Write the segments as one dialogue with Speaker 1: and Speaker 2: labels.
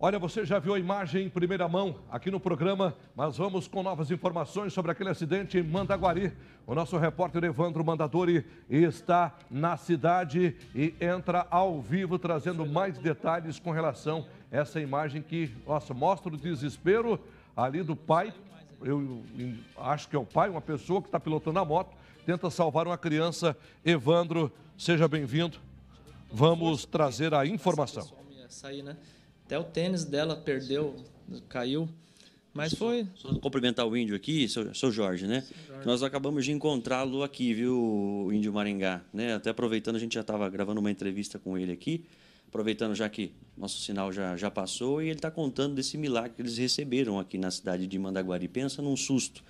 Speaker 1: Olha, você já viu a imagem em primeira mão aqui no programa, mas vamos com novas informações sobre aquele acidente em Mandaguari. O nosso repórter Evandro Mandadori está na cidade e entra ao vivo trazendo mais detalhes com relação a essa imagem que, nossa, mostra o desespero ali do pai. Eu acho que é o pai, uma pessoa que está pilotando a moto, tenta salvar uma criança. Evandro, seja bem-vindo. Vamos trazer a informação.
Speaker 2: Sair, né? Até o tênis dela perdeu, caiu. Mas foi. Só,
Speaker 1: só cumprimentar o índio aqui, seu, seu Jorge, né? Jorge. Nós acabamos de encontrá-lo aqui, viu, o índio Maringá, né? Até aproveitando, a gente já estava gravando uma entrevista com ele aqui, aproveitando já que nosso sinal já, já passou, e ele está contando desse milagre que eles receberam aqui na cidade de Mandaguari. Pensa num susto.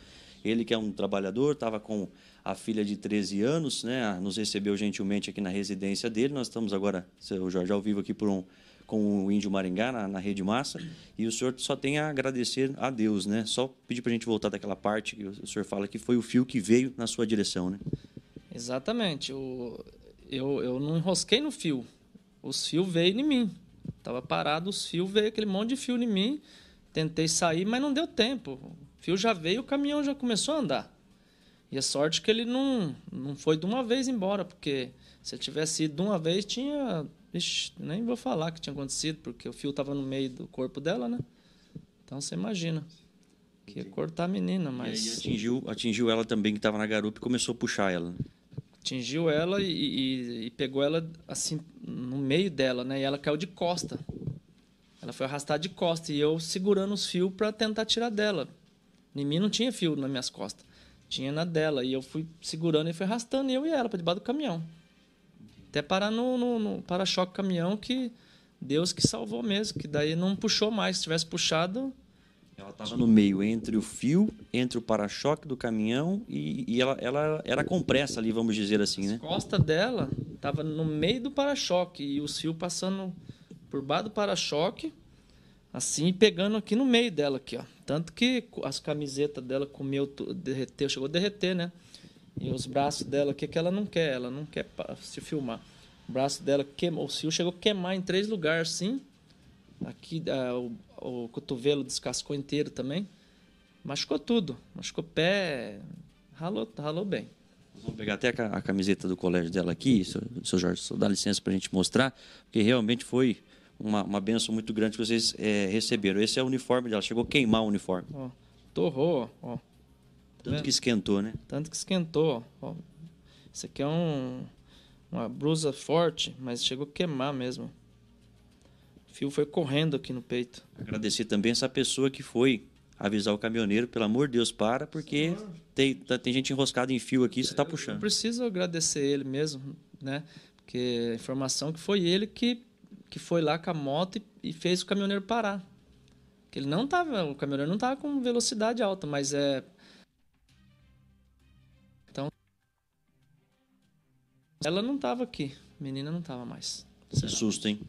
Speaker 1: Ele que é um trabalhador, estava com a filha de 13 anos, né? Nos recebeu gentilmente aqui na residência dele. Nós estamos agora, seu Jorge, ao vivo aqui por um com o Índio Maringá na, na Rede Massa. E o senhor só tem a agradecer a Deus, né? Só pedir para a gente voltar daquela parte que o senhor fala que foi o fio que veio na sua direção, né?
Speaker 2: Exatamente. O, eu, eu não enrosquei no fio. Os fios veio em mim. Tava parado, os fios veio aquele monte de fio em mim. Tentei sair, mas não deu tempo. O fio já veio, o caminhão já começou a andar. E a sorte que ele não, não foi de uma vez embora, porque se ele tivesse ido de uma vez, tinha. Ixi, nem vou falar que tinha acontecido, porque o fio estava no meio do corpo dela, né? Então você imagina. Que ia
Speaker 1: cortar a menina, mas. E aí atingiu, atingiu ela também, que estava na garupa, e começou a puxar ela. Né?
Speaker 2: Atingiu ela e, e, e, pegou ela assim no meio dela, né? E ela caiu de costa. Ela foi arrastada de costa e eu segurando os fios para tentar tirar dela. Em mim não tinha fio nas minhas costas. Tinha na dela. E eu fui segurando e fui arrastando eu e ela para debaixo do caminhão. Até parar no, no, no para-choque caminhão que Deus que salvou mesmo, que daí não puxou mais. Se tivesse puxado. Ela estava no
Speaker 1: meio, entre o fio, entre o para-choque do caminhão e, e ela, ela, era compressa ali, vamos dizer assim, né? A
Speaker 2: costa dela estava no meio do para-choque e o fio passando por baixo do para-choque assim, pegando aqui no meio dela aqui, ó. Tanto que as camisetas dela comeu, derreteu, chegou a derreter, né? E os braços dela aqui é que ela não quer, ela não quer se filmar. O braço dela queimou, o fio chegou a queimar em três lugares, sim. Aqui o, o cotovelo descascou inteiro também. Machucou tudo, machucou pé, ralou, ralou bem.
Speaker 1: Vamos pegar até a, a camiseta do colégio dela aqui, seu, seu Jorge, só dá licença para a gente mostrar, porque realmente foi uma, uma benção muito grande que vocês é, receberam. Esse é o uniforme dela, chegou a queimar o uniforme.
Speaker 2: Ó, torrou, ó. Tanto tá vendo? que
Speaker 1: esquentou, né?
Speaker 2: Tanto que esquentou, ó. Isso aqui é um, uma brusa forte, mas chegou a queimar mesmo. O fio foi correndo aqui no peito.
Speaker 1: Agradecer também essa pessoa que foi avisar o caminhoneiro, pelo amor de Deus, para, porque tem, tá, tem gente enroscada em fio aqui, você está puxando. Eu
Speaker 2: preciso agradecer ele mesmo, né? Porque a informação que foi ele que que foi lá com a moto e, e fez o caminhoneiro parar. Que ele não tava, o caminhoneiro não tava com velocidade alta, mas é Então ela não tava aqui, a menina não tava mais. Que susto, hein?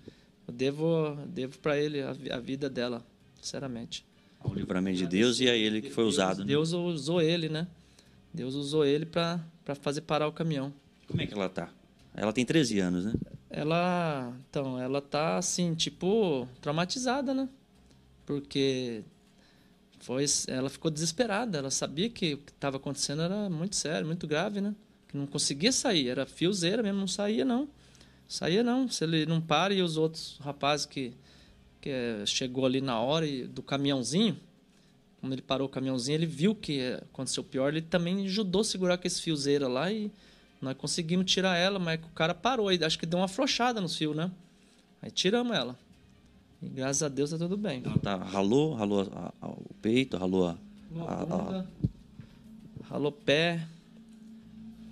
Speaker 2: Eu devo, devo para ele a, a, vida dela, sinceramente.
Speaker 1: O livramento de Deus e a ele que foi usado. Né? Deus,
Speaker 2: né? usou ele, né? Deus usou ele para fazer parar o caminhão.
Speaker 1: Como é que ela tá? Ela tem 13 anos, né?
Speaker 2: Ela, então, ela tá assim, tipo, traumatizada, né? Porque foi, ela ficou desesperada, ela sabia que o que estava acontecendo era muito sério, muito grave, né? Que não conseguia sair, era fiozeira mesmo, não saía não. Saía não, se ele não para e os outros rapazes que, que eh, chegou ali na hora do caminhãozinho, quando ele parou o caminhãozinho, ele viu que aconteceu pior, ele também ajudou a segurar com esse fiozeira lá e nós conseguimos tirar ela, mas o cara parou. Acho que deu uma afrouxada nos fios, né? Aí tiramos ela. E graças a Deus tá tudo bem. Ela então
Speaker 1: tá, ralou, ralou a, a, o peito, ralou a.
Speaker 2: a ralou pé,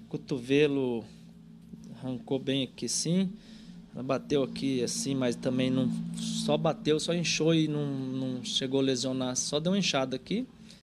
Speaker 2: cotovelo arrancou bem aqui sim. Ela bateu aqui assim, mas também não. Só bateu, só inchou e não, não chegou a lesionar, só deu uma inchada aqui.